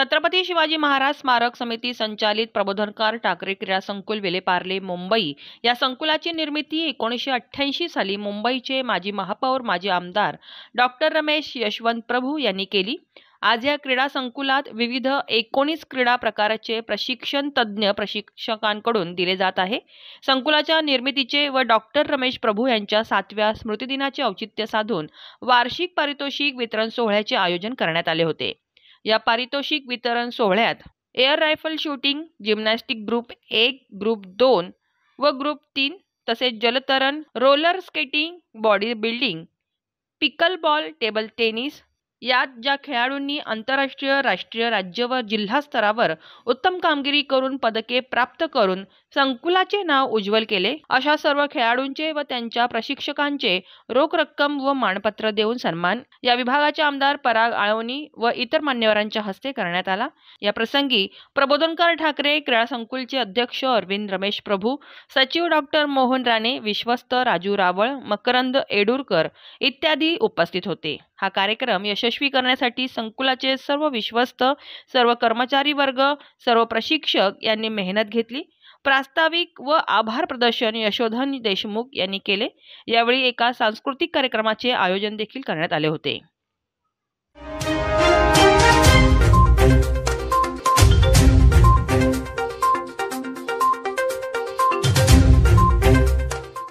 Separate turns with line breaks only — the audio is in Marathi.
छत्रपती शिवाजी महाराज स्मारक समिती संचालित प्रबोधनकार ठाकरे क्रीडा संकुल विलेपार्ले मुंबई या संकुलाची निर्मिती एकोणीसशे अठ्ठ्याऐंशी साली मुंबईचे माजी महापौर माजी आमदार डॉक्टर रमेश यशवंत प्रभू यांनी केली आज या क्रीडा संकुलात विविध एकोणीस क्रीडा प्रकाराचे प्रशिक्षण तज्ज्ञ प्रशिक्षकांकडून दिले जात आहे संकुलाच्या निर्मितीचे व डॉक्टर रमेश प्रभू यांच्या सातव्या स्मृतिदिनाचे औचित्य साधून वार्षिक पारितोषिक वितरण सोहळ्याचे आयोजन करण्यात आले होते या पारितोषिक वितरण सोहळ्यात air rifle shooting gymnastic group एक ग्रुप दोन व ग्रुप तीन तसेच जलतरण roller skating body building pickleball table tennis यात ज्या खेळाडूंनी आंतरराष्ट्रीय राष्ट्रीय राज्य व जिल्हा स्तरावर उत्तम कामगिरी करून पदके प्राप्त करून संकुलाचे नाव उज्ज्वल केले अशा सर्व खेळाडूंचे व त्यांच्या प्रशिक्षकांचे रोख रक्कम व मानपत्र देऊन सन्मान या विभागाचे आमदार पराग आळवणी व इतर मान्यवरांच्या हस्ते करण्यात आला या प्रसंगी प्रबोधनकार ठाकरे क्रीडा संकुलचे अध्यक्ष अरविंद रमेश प्रभू सचिव डॉक्टर मोहन राणे विश्वस्त राजू रावळ मकरंद एडूरकर इत्यादी उपस्थित होते हा कार्यक्रम यशस्वी करण्यासाठी संकुलाचे सर्व विश्वस्त सर्व कर्मचारी वर्ग सर्व प्रशिक्षक यांनी मेहनत घेतली प्रास्ताविक व आभार प्रदर्शन यशोधन देशमुख यांनी केले यावेळी एका सांस्कृतिक कार्यक्रमाचे आयोजन देखील करण्यात आले होते